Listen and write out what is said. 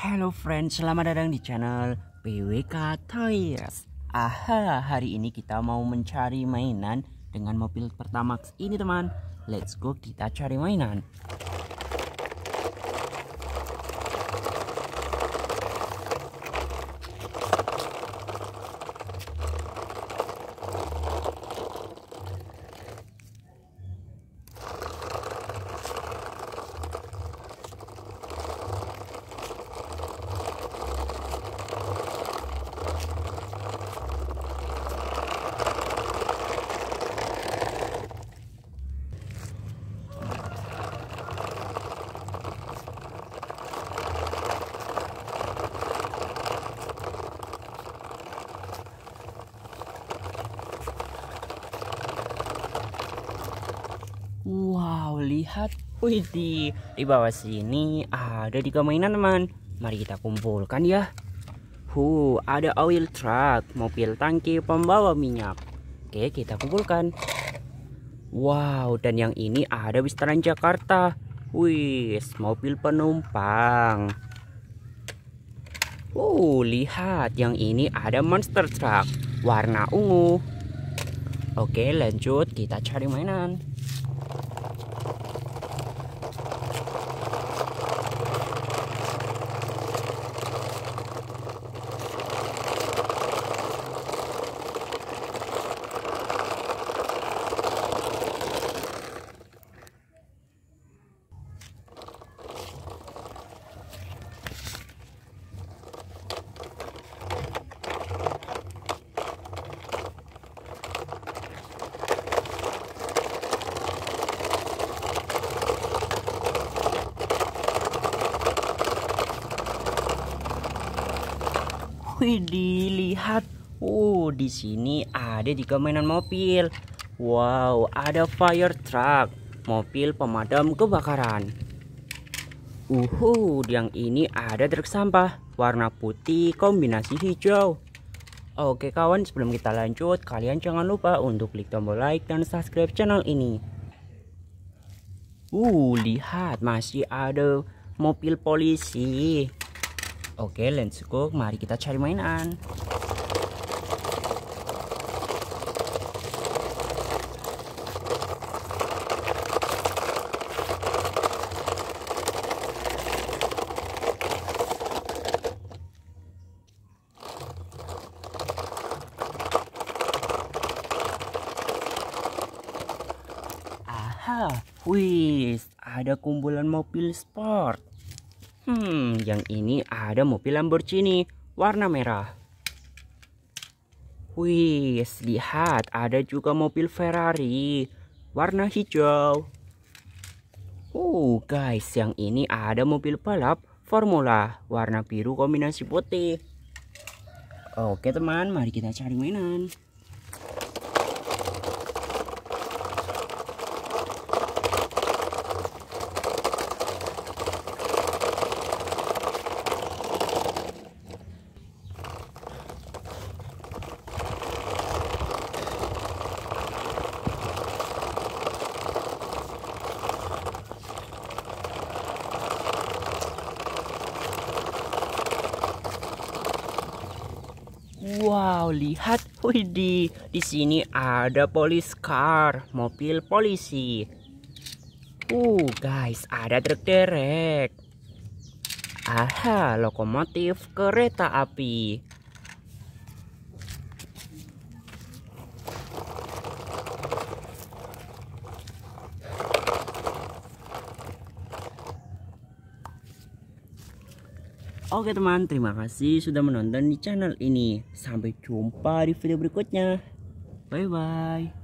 Hello friends, selamat datang di channel PWK Toys. Aha, hari ini kita mau mencari mainan dengan mobil Pertamax ini teman. Let's go kita cari mainan. lihat Wih di, di bawah sini ada di mainan teman Mari kita kumpulkan ya Huh, ada oil truck Mobil tangki pembawa minyak Oke kita kumpulkan Wow dan yang ini ada Wisteran Jakarta Wih mobil penumpang Uh, lihat yang ini ada monster truck Warna ungu Oke lanjut kita cari mainan Wih, dilihat. Oh, di sini ada di mainan mobil. Wow, ada fire truck, mobil pemadam kebakaran. Uhu, yang ini ada truk sampah warna putih kombinasi hijau. Oke kawan, sebelum kita lanjut, kalian jangan lupa untuk klik tombol like dan subscribe channel ini. Uh, lihat masih ada mobil polisi. Oke, let's go. Mari kita cari mainan. Aha, wih, ada kumpulan mobil sport. Hmm, yang ini ada mobil Lamborghini warna merah. Wih, lihat ada juga mobil Ferrari warna hijau. Oh, guys, yang ini ada mobil balap Formula warna biru kombinasi putih. Oke, teman, mari kita cari mainan. Wow, lihat, widih, di sini ada polis car, mobil polisi. Uh, guys, ada truk derek. Aha, lokomotif kereta api. Oke teman, terima kasih sudah menonton di channel ini. Sampai jumpa di video berikutnya. Bye bye.